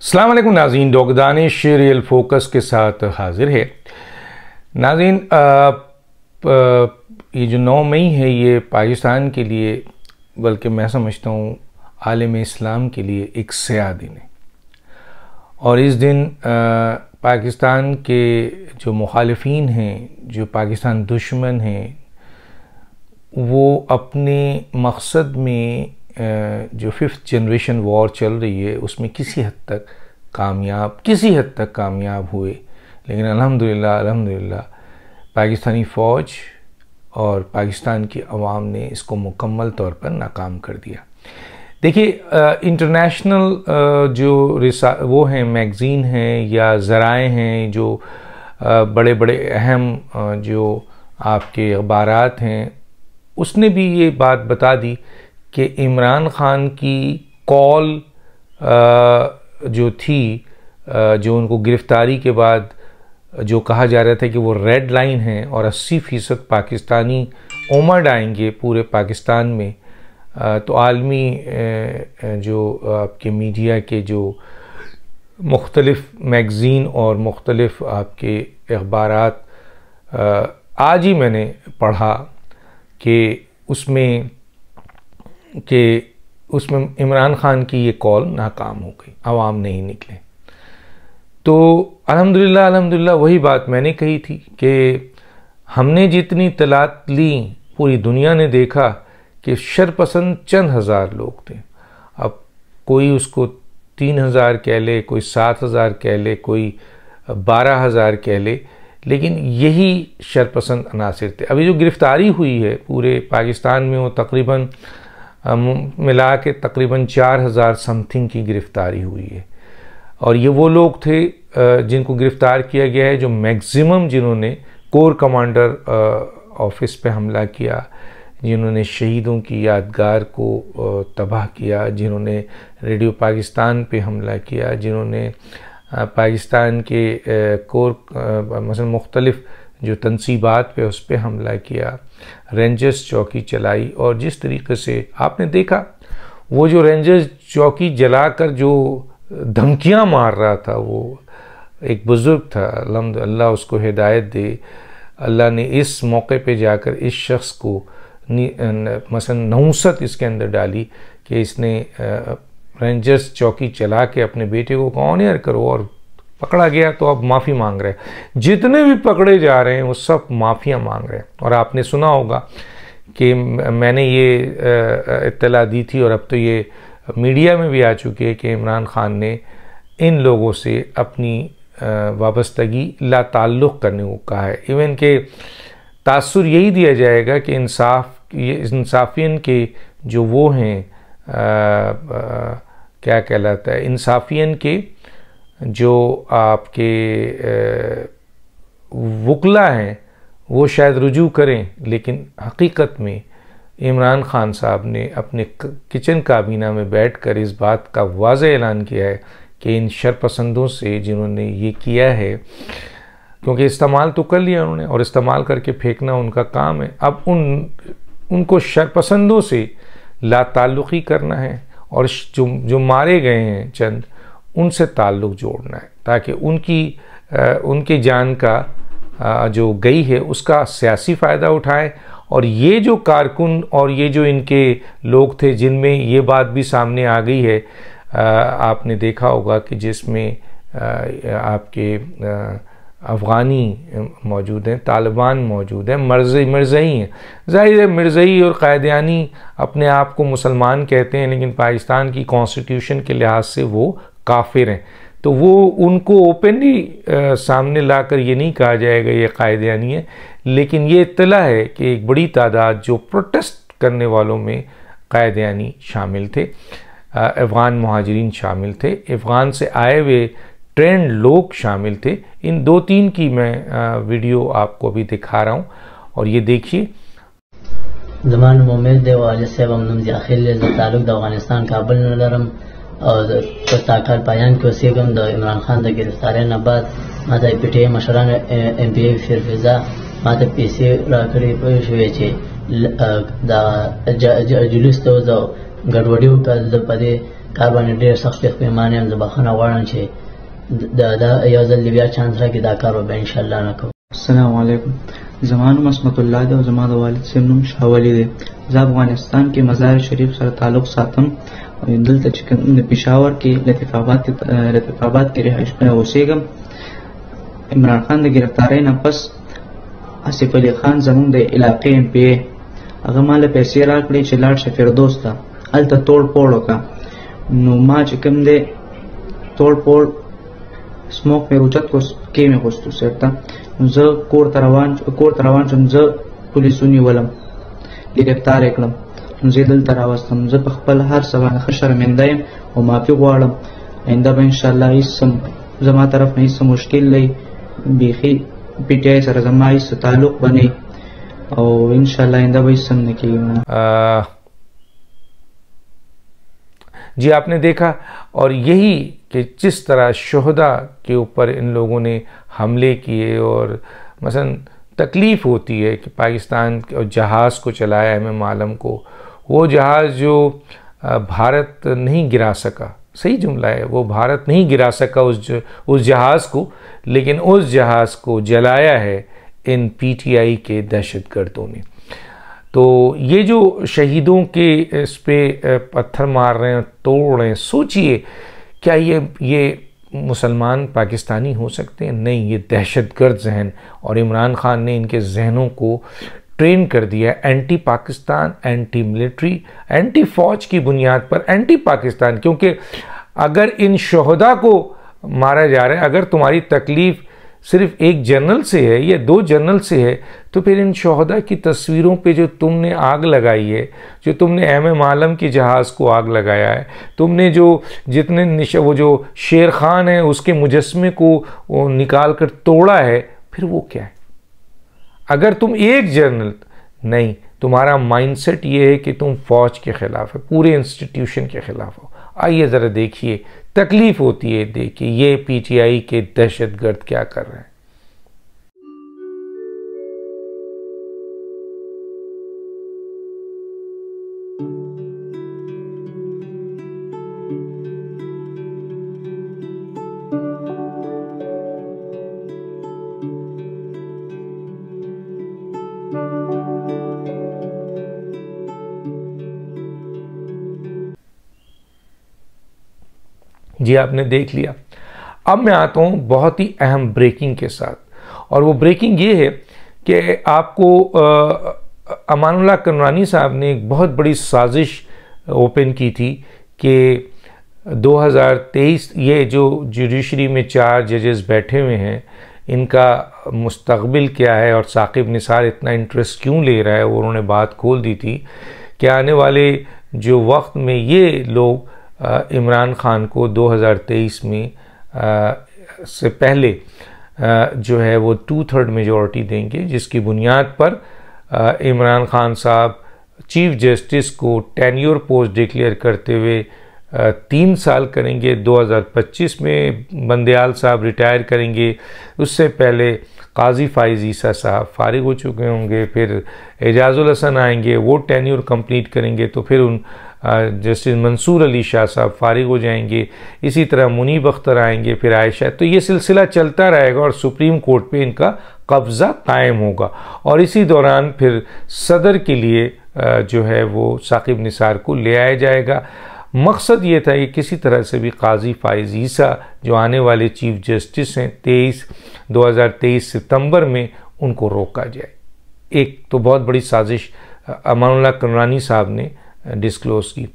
अल्लाम नाजीन डोगदान शेरियल फोकस के साथ हाजिर है नाजीन ये जो नौ मई है ये पाकिस्तान के लिए बल्कि मैं समझता हूँ आलम इस्लाम के लिए एक सयाह दिन है और इस दिन आ, पाकिस्तान के जो मुखालफी हैं जो पाकिस्तान दुश्मन हैं वो अपने मकसद में जो फिफ्थ जनरेशन वॉर चल रही है उसमें किसी हद तक कामयाब किसी हद तक कामयाब हुए लेकिन अल्हम्दुलिल्लाह अल्हम्दुलिल्लाह पाकिस्तानी फ़ौज और पाकिस्तान की आवाम ने इसको मुकम्मल तौर पर नाकाम कर दिया देखिए इंटरनेशनल जो वो हैं मैगज़ीन हैं या ज़राए हैं जो आ, बड़े बड़े अहम जो आपके अखबार हैं उसने भी ये बात बता दी कि इमरान ख़ान की कॉल जो थी जो उनको गिरफ़्तारी के बाद जो कहा जा रहा था कि वो रेड लाइन है और 80 फ़ीसद पाकिस्तानी उमड़ आएंगे पूरे पाकिस्तान में तो आलमी जो आपके मीडिया के जो मुख्तलफ़ मैगज़ीन और मुख्तलफ़ आपके अखबार आज ही मैंने पढ़ा कि उसमें कि उसमें इमरान ख़ान की ये कॉल नाकाम हो गई आवाम नहीं निकले तो अलहमदिल्ला अलहमदिल्ला वही बात मैंने कही थी कि हमने जितनी तलात ली पूरी दुनिया ने देखा कि शरपसंद चंद हज़ार लोग थे अब कोई उसको तीन हज़ार कह ले कोई सात हज़ार कह ले कोई बारह हज़ार कह ले लेकिन यही शरपसंद अनासर थे अभी जो गिरफ़्तारी हुई है पूरे पाकिस्तान में वो तकरीबन मिला के तकरीबन चार हज़ार समथिंग की गिरफ़्तारी हुई है और ये वो लोग थे जिनको गिरफ़्तार किया गया है जो मैक्सिमम जिन्होंने कोर कमांडर ऑफिस पे हमला किया जिन्होंने शहीदों की यादगार को तबाह किया जिन्होंने रेडियो पाकिस्तान पे हमला किया जिन्होंने पाकिस्तान के कोर मसलन मुख्तलिफ़ जो तनसीबात पे उस पर हमला किया रेंजर्स चौकी चलाई और जिस तरीके से आपने देखा वो जो रेंजर्स चौकी जलाकर जो धमकियां मार रहा था वो एक बुज़ुर्ग था अलहमद अल्लाह उसको हिदायत दे अल्लाह ने इस मौके पे जाकर इस शख्स को मसन नौसत इसके अंदर डाली कि इसने रेंजर्स चौकी चला के अपने बेटे को कॉनियर करो और पकड़ा गया तो अब माफ़ी मांग रहे हैं जितने भी पकड़े जा रहे हैं वो सब माफ़ियाँ मांग रहे हैं और आपने सुना होगा कि मैंने ये इतला दी थी और अब तो ये मीडिया में भी आ चुकी है कि इमरान ख़ान ने इन लोगों से अपनी वाबस्तगी ला ताल्लुक़ करने को कहा है इवन के तासर यही दिया जाएगा कि इंसाफ ये इंसाफियन के जो वो हैं आ, आ, क्या कहलाता है इंसाफियन के जो आपके वकला हैं वो शायद रुजू करें लेकिन हकीकत में इमरान खान साहब ने अपने किचन काबीना में बैठ कर इस बात का वाज ऐलान किया है कि इन शरपसंदों से जिन्होंने ये किया है क्योंकि इस्तेमाल तो कर लिया उन्होंने और इस्तेमाल करके फेंकना उनका काम है अब उन उनको शरपसंदों से लाताल्लुकी करना है और जो जो मारे गए हैं चंद उनसे ताल्लुक़ जोड़ना है ताकि उनकी उनकी जान का जो गई है उसका सियासी फ़ायदा उठाएं और ये जो कारकुन और ये जो इनके लोग थे जिनमें ये बात भी सामने आ गई है आपने देखा होगा कि जिसमें आपके अफ़गानी मौजूद हैं तालिबान मौजूद हैं मर्ज मिर्ज़ई हैं ज़ाहिर है मिर्ज़ई और कायदानी अपने आप को मुसलमान कहते हैं लेकिन पाकिस्तान की कॉन्स्टिट्यूशन के लिहाज से वो काफिर हैं तो वो उनको ओपनली सामने लाकर ये नहीं कहा जाएगा ये यानी है लेकिन ये इतला है कि एक बड़ी तादाद जो प्रोटेस्ट करने वालों में कायदानी शामिल थे अफ़गान महाजरीन शामिल थे अफ़गान से आए हुए ट्रेंड लोग शामिल थे इन दो तीन की मैं वीडियो आपको अभी दिखा रहा हूँ और ये देखिए जमान مومل دی او جسه ومنم ځخیل له او په تاکار پایان کې اوسېږم د عمران خان د ګرفتارۍ نه بعد ما د پی ټی مشرانو ایم پی ای فیرفیزا ما ته پیسې راکړې پوه شوې چې دا جلوس ته وځو ګډوډي وکړل د په دې کار باندې ډېر سخت پېمانه یم زه بخښنه غواړم چې دا دا یو ځل بیا چانس راکړي دا کار به انشاءالله نه کوو السلام علیکم زما نوم عصمت الله دی او زما د والد صاحب نوم شاولی دی زه افغانستان کې مزار شریف سره تعلق ساتم دلته چې کوم د پېښور کې لطیف آباد لطیف آباد کې رهائش اوسېږم عمران خان د گرفتاری نه پس آصف علي خان زمونږ د علاقې ایم پی هغه مال پیسې راکړې چې لاړ شه فردوس ته هلته توړ پوړ وکړه نو ما چې کوم دی توړ پوړ سموک مې روچت کو کې مې غوښتو سر ته زه کور ته روان کور ته روان شوم زه پولیسو نیولم ګرفتار یې کړم زه دلته راوستم زه په خپل هر څه باندې شرمنده یم او مافي غواړم آینده به الله هیڅ زما طرف نه هیڅ مشکل نه بیخي پی ټی آی سره زما هیڅ تعلق او ان شاء الله آئندہ به سم نه کېږي जी आपने देखा और यही कि जिस तरह शहदा के ऊपर इन लोगों ने हमले किए और मसलन तकलीफ़ होती है कि पाकिस्तान और जहाज़ को चलाया एम एम आलम को वो जहाज़ जो भारत नहीं गिरा सका सही जुमला है वो भारत नहीं गिरा सका उस उस जहाज़ को लेकिन उस जहाज़ को जलाया है इन पीटीआई के दहशतगर्दों ने तो ये जो शहीदों के इस पर पत्थर मार रहे हैं तोड़ रहे हैं सोचिए क्या ये ये मुसलमान पाकिस्तानी हो सकते हैं नहीं ये दहशत गर्द जहन और इमरान ख़ान ने इनके जहनों को ट्रेन कर दिया anti Pakistan anti military anti फौज की बुनियाद पर एंटी पाकिस्तान क्योंकि अगर इन शहदा को मारा जा रहा है अगर तुम्हारी तकलीफ़ सिर्फ एक जनरल से है या दो जनरल से है तो फिर इन शहदा की तस्वीरों पे जो तुमने आग लगाई है जो तुमने एम एम आलम के जहाज़ को आग लगाया है तुमने जो जितने वो जो शेर खान है उसके मुजस्मे को निकाल कर तोड़ा है फिर वो क्या है अगर तुम एक जर्नल नहीं तुम्हारा माइंडसेट ये है कि तुम फौज के ख़िलाफ़ हो पूरे इंस्टीट्यूशन के ख़िलाफ़ हो आइए ज़रा देखिए तकलीफ़ होती है देखिए ये पीटीआई के दहशत गर्द क्या कर रहे हैं जी आपने देख लिया अब मैं आता हूँ बहुत ही अहम ब्रेकिंग के साथ और वो ब्रेकिंग ये है कि आपको अमानुल्ला कनरानी साहब ने एक बहुत बड़ी साजिश ओपन की थी कि 2023 ये जो जुडिशरी में चार जजेस बैठे हुए हैं इनका मुस्तबिल क्या है और साकिब निसार इतना इंटरेस्ट क्यों ले रहा है वो उन्होंने बात खोल दी थी कि आने वाले जो वक्त में ये लोग इमरान खान को 2023 में आ, से पहले आ, जो है वो टू थर्ड मेजॉरिटी देंगे जिसकी बुनियाद पर इमरान खान साहब चीफ जस्टिस को टेन्योर पोस्ट डिक्लेयर करते हुए तीन साल करेंगे 2025 में बंदयाल साहब रिटायर करेंगे उससे पहले काजी फाइज ईसा साहब फारिग हो चुके होंगे फिर एजाज़ुल हसन आएंगे वो टेन्यूर कंप्लीट करेंगे तो फिर उन जस्टिस मंसूर अली शाह साहब फारिग हो जाएंगे इसी तरह मुनीब अख्तर आएंगे फिर आयशा तो ये सिलसिला चलता रहेगा और सुप्रीम कोर्ट पे इनका कब्ज़ा कायम होगा और इसी दौरान फिर सदर के लिए जो है वो साकिब निसार को ले आया जाएगा मकसद ये था कि किसी तरह से भी काजी फाइज ईसा जो आने वाले चीफ जस्टिस हैं तेईस 2023 सितंबर में उनको रोका जाए एक तो बहुत बड़ी साजिश अमानुल्लाह कनरानी साहब ने डिस्क्लोज की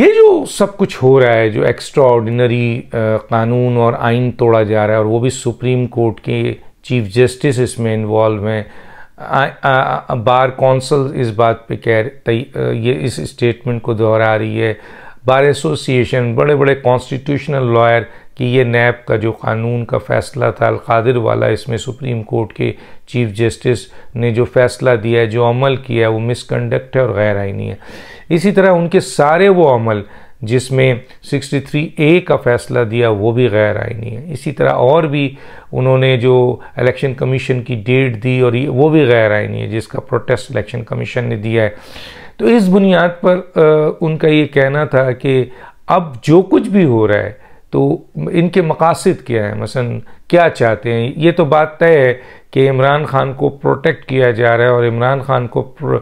ये जो सब कुछ हो रहा है जो एक्स्ट्रा ऑर्डिनरी कानून और आइन तोड़ा जा रहा है और वो भी सुप्रीम कोर्ट के चीफ जस्टिस इसमें इन्वॉल्व हैं बार कौंसल इस बात पे कह ये इस स्टेटमेंट को दोहरा रही है बार एसोसिएशन बड़े बड़े कॉन्स्टिट्यूशनल लॉयर कि ये नैब का जो कानून का फ़ैसला था अलकादिर वाला इसमें सुप्रीम कोर्ट के चीफ जस्टिस ने जो फ़ैसला दिया है जो अमल किया है वो मिसकंडक्ट है और गैर आइनी है इसी तरह उनके सारे वो अमल जिसमें 63 ए का फ़ैसला दिया वो भी गैर आइनी है इसी तरह और भी उन्होंने जो इलेक्शन कमीशन की डेट दी और वो भी गैर आइनी है जिसका प्रोटेस्ट इलेक्शन कमीशन ने दिया है तो इस बुनियाद पर आ, उनका ये कहना था कि अब जो कुछ भी हो रहा है तो इनके मकासद क्या हैं मसन क्या चाहते हैं ये तो बात तय है कि इमरान खान को प्रोटेक्ट किया जा रहा है और इमरान खान को प्रो,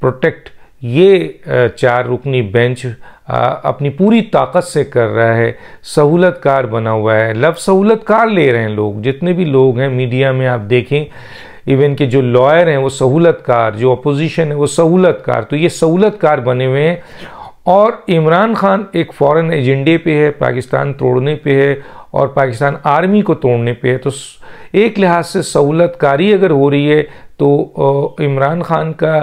प्रोटेक्ट ये चार रुकनी बेंच अपनी पूरी ताकत से कर रहा है सहूलत कार बना हुआ है लव सहूलत कार ले रहे हैं लोग जितने भी लोग हैं मीडिया में आप देखें इवन के जो लॉयर हैं वो सहूलत कार जो अपोजिशन है वो सहूलत कार तो ये सहूलत कार बने हुए हैं और इमरान खान एक फॉरेन एजेंडे पे है पाकिस्तान तोड़ने पे है और पाकिस्तान आर्मी को तोड़ने पे है तो एक लिहाज से सहूलतकारी अगर हो रही है तो इमरान खान का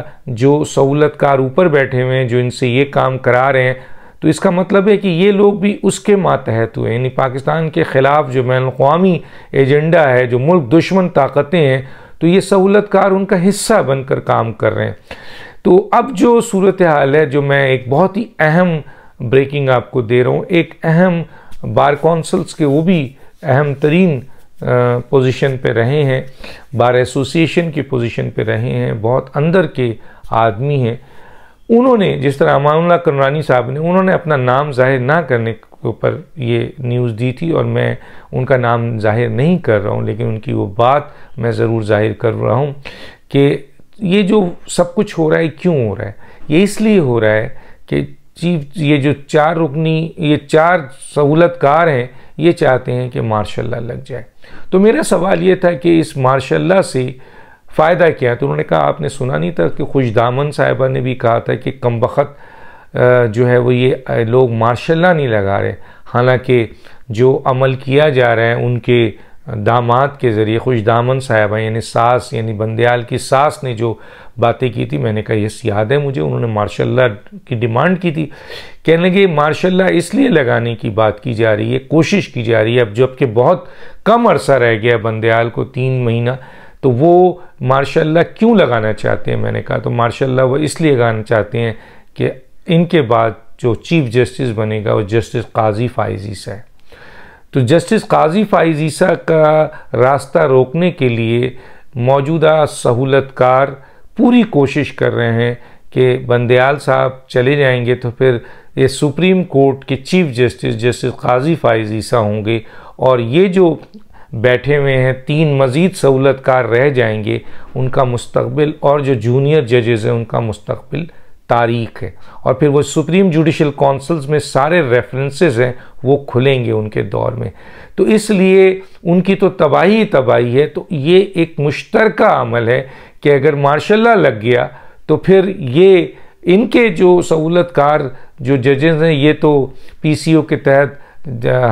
जो सहूलतकार ऊपर बैठे हुए हैं जो इनसे ये काम करा रहे हैं तो इसका मतलब है कि ये लोग भी उसके मातहत हुए यानी पाकिस्तान के ख़िलाफ़ जो बैन अवी एजेंडा है जो मुल्क दुश्मन ताकतें हैं तो ये सहूलतकार उनका हिस्सा बनकर काम कर रहे हैं तो अब जो सूरत हाल है जो मैं एक बहुत ही अहम ब्रेकिंग आपको दे रहा हूँ एक अहम बार कौंसल्स के वो भी अहम तरीन पोजिशन पर रहे हैं बार एसोसिएशन की पोजिशन पर रहे हैं बहुत अंदर के आदमी हैं उन्होंने जिस तरह अमानुल्ला करनानी साहब ने उन्होंने अपना नाम जाहिर ना करने के ऊपर ये न्यूज़ दी थी और मैं उनका नाम जाहिर नहीं कर रहा हूँ लेकिन उनकी वो बात मैं ज़रूर जाहिर कर रहा हूँ कि ये जो सब कुछ हो रहा है क्यों हो रहा है ये इसलिए हो रहा है कि चीफ ये जो चार रुकनी ये चार सहूलतकार हैं ये चाहते हैं कि मार्शाला लग जाए तो मेरा सवाल ये था कि इस मार्शाला से फ़ायदा क्या है तो उन्होंने कहा आपने सुना नहीं था कि खुश दामन साहिबा ने भी कहा था कि कम वक़्त जो है वो ये लोग मार्शल नहीं लगा रहे हालांकि जो अमल किया जा रहा है उनके दामाद के ज़रिए खुश दामन साहबा यानी सास यानी बंदयाल की सास ने जो बातें की थी मैंने कहा यस याद है मुझे उन्होंने मार्शाला की डिमांड की थी कहने लगे मार्शाला इसलिए लगाने की बात की जा रही है कोशिश की जा रही है अब जबकि बहुत कम अरसा रह गया बंदयाल को तीन महीना तो वो मार्शाला क्यों लगाना चाहते हैं मैंने कहा तो मार्शाला वो इसलिए लगाना चाहते हैं कि इनके बाद जो चीफ जस्टिस बनेगा वो जस्टिस काजी फाइजीसा है तो जस्टिस काजी फाइजीसा का रास्ता रोकने के लिए मौजूदा सहूलतकार पूरी कोशिश कर रहे हैं कि बंदयाल साहब चले जाएंगे तो फिर ये सुप्रीम कोर्ट के chief justice justice Qazi Faez Isa होंगे और ये जो बैठे हुए हैं तीन मज़ीद सहूलतकार रह जाएंगे उनका मुस्तबिल और जो जूनियर जजेज़ हैं उनका मुस्तबिल तारीख है और फिर वो सुप्रीम जुडिशल काउंसिल्स में सारे रेफरेंसेस हैं वो खुलेंगे उनके दौर में तो इसलिए उनकी तो तबाही तबाही है तो ये एक मुश्तर अमल है कि अगर मार्शल्ला लग गया तो फिर ये इनके जो सहूलतकार जो जजेस हैं ये तो पीसीओ के तहत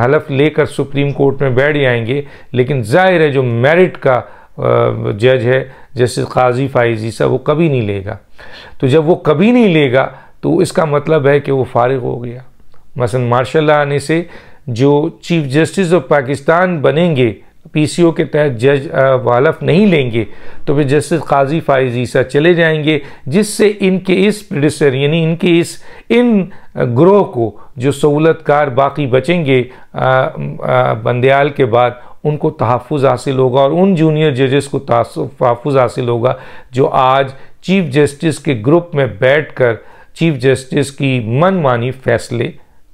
हलफ लेकर सुप्रीम कोर्ट में बैठ जाएंगे लेकिन जाहिर है जो मेरिट का जज है जस्टिस काजी फाइजी सा वो कभी नहीं लेगा तो जब वो कभी नहीं लेगा तो इसका मतलब है कि वो फारिग हो गया मार्शल ला आने से जो चीफ जस्टिस ऑफ पाकिस्तान बनेंगे पीसीओ के तहत जज वालफ नहीं लेंगे तो फिर जस्टिस काजी फाइज ईसा चले जाएंगे जिससे इनके इस प्रोड्यूसर यानी इनके इस इन ग्रोह को जो सहूलतकार बाकी बचेंगे बंदयाल के बाद उनको तहफ़ हासिल होगा और उन जूनियर जजेस को तहफ़ हासिल होगा जो आज चीफ जस्टिस के ग्रुप में बैठकर चीफ जस्टिस की मनमानी फैसले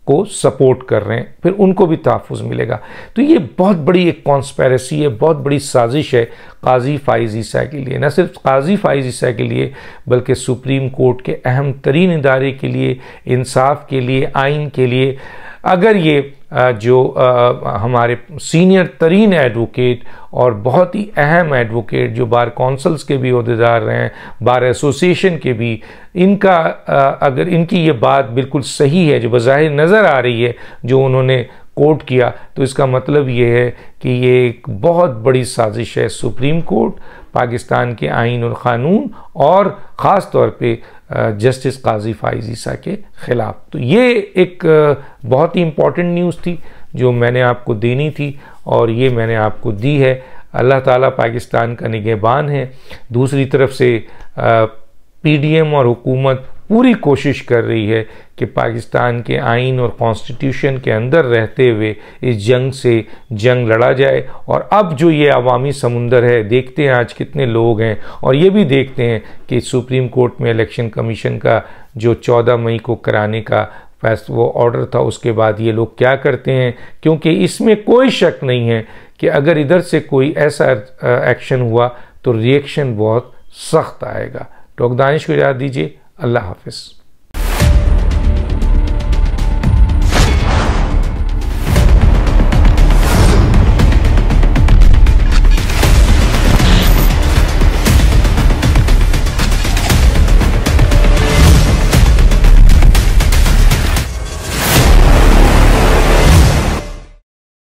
को सपोर्ट कर रहे हैं फिर उनको भी तहफ़ मिलेगा तो ये बहुत बड़ी एक कॉन्स्पेरेसी है बहुत बड़ी साजिश है काजी फाइज ईसा के लिए न सिर्फ काजी फाइज ईसा के लिए बल्कि सुप्रीम कोर्ट के अहम तरीन इदारे के लिए इंसाफ के लिए आइन के लिए अगर ये जो हमारे सीनियर तरीन एडवोकेट और बहुत ही अहम एडवोकेट जो बार कौंसल्स के भी अहदेदार रहे हैं बार एसोसिएशन के भी इनका अगर इनकी ये बात बिल्कुल सही है जो बाहिर नज़र आ रही है जो उन्होंने कोर्ट किया तो इसका मतलब ये है कि ये एक बहुत बड़ी साजिश है सुप्रीम कोर्ट पाकिस्तान के आइन और क़ानून और ख़ास तौर पर जस्टिस काजी फाइज ईसा के ख़िलाफ़ तो ये एक बहुत ही इम्पॉर्टेंट न्यूज़ थी जो मैंने आपको देनी थी और ये मैंने आपको दी है अल्लाह ताला पाकिस्तान का निगहबान है दूसरी तरफ से पीडीएम और हुकूमत पूरी कोशिश कर रही है कि पाकिस्तान के आइन और कॉन्स्टिट्यूशन के अंदर रहते हुए इस जंग से जंग लड़ा जाए और अब जो ये अवामी समुंदर है देखते हैं आज कितने लोग हैं और ये भी देखते हैं कि सुप्रीम कोर्ट में इलेक्शन कमीशन का जो 14 मई को कराने का फैसला वो ऑर्डर था उसके बाद ये लोग क्या करते हैं क्योंकि इसमें कोई शक नहीं है कि अगर इधर से कोई ऐसा एक्शन हुआ तो रिएक्शन बहुत सख्त आएगा टोक तो दानिश को याद दीजिए আল্লাহ হাফেজ